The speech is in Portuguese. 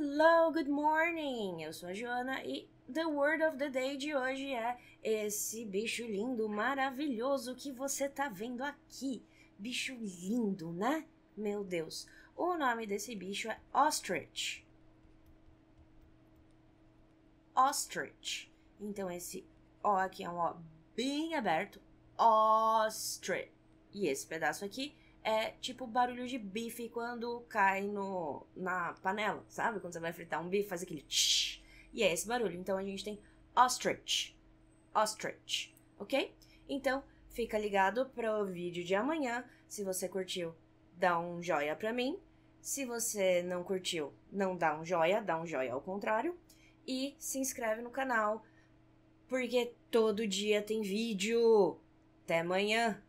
Hello, good morning! Eu sou a Joana e the word of the day de hoje é esse bicho lindo, maravilhoso que você tá vendo aqui. Bicho lindo, né? Meu Deus! O nome desse bicho é ostrich. Ostrich. Então esse O aqui é um O bem aberto. Ostrich. E esse pedaço aqui é tipo barulho de bife quando cai no, na panela, sabe? Quando você vai fritar um bife, faz aquele tsh, e é esse barulho. Então a gente tem ostrich, ostrich, ok? Então fica ligado pro vídeo de amanhã. Se você curtiu, dá um joia para mim. Se você não curtiu, não dá um joia, dá um joia ao contrário. E se inscreve no canal, porque todo dia tem vídeo. Até amanhã!